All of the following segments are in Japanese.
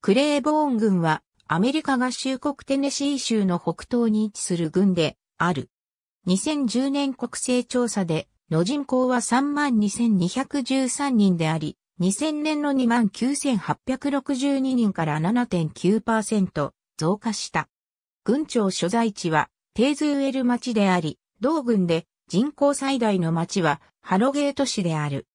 クレーボーン軍はアメリカ合衆国テネシー州の北東に位置する軍である。2010年国勢調査での人口は32,213人であり、2000年の29,862人から7.9%増加した。軍庁所在地はテーズウェル町であり、同軍で人口最大の町はハロゲート市である。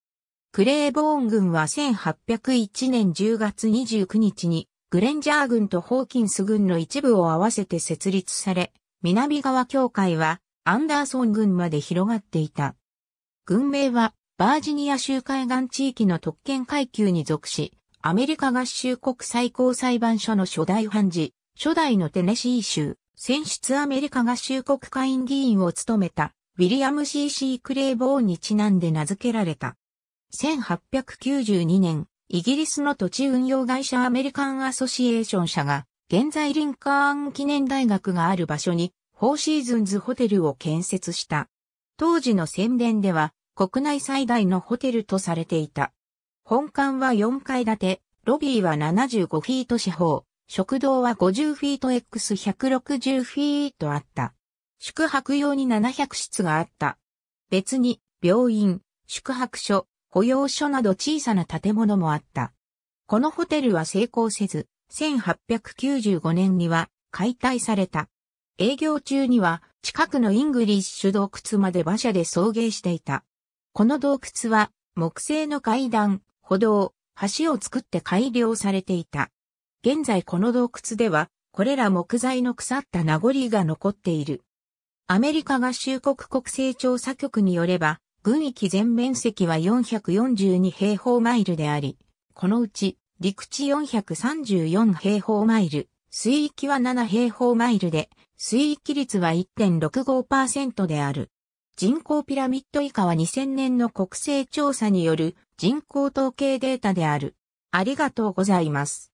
クレーボーン軍は1801年10月29日にグレンジャー軍とホーキンス軍の一部を合わせて設立され、南側境界はアンダーソン軍まで広がっていた。軍名はバージニア州海岸地域の特権階級に属し、アメリカ合衆国最高裁判所の初代判事、初代のテネシー州、選出アメリカ合衆国会議員を務めた、ウィリアム・ C.C. クレーボーンにちなんで名付けられた。1892年、イギリスの土地運用会社アメリカンアソシエーション社が、現在リンカーン記念大学がある場所に、フォーシーズンズホテルを建設した。当時の宣伝では、国内最大のホテルとされていた。本館は4階建て、ロビーは75フィート四方、食堂は50フィート X160 フィートあった。宿泊用に700室があった。別に、病院、宿泊所、保養所など小さな建物もあった。このホテルは成功せず、1895年には解体された。営業中には近くのイングリッシュ洞窟まで馬車で送迎していた。この洞窟は木製の階段、歩道、橋を作って改良されていた。現在この洞窟では、これら木材の腐った名残が残っている。アメリカ合衆国国勢調査局によれば、軍域全面積は442平方マイルであり、このうち陸地434平方マイル、水域は7平方マイルで、水域率は1.65%である。人口ピラミッド以下は2000年の国勢調査による人口統計データである。ありがとうございます。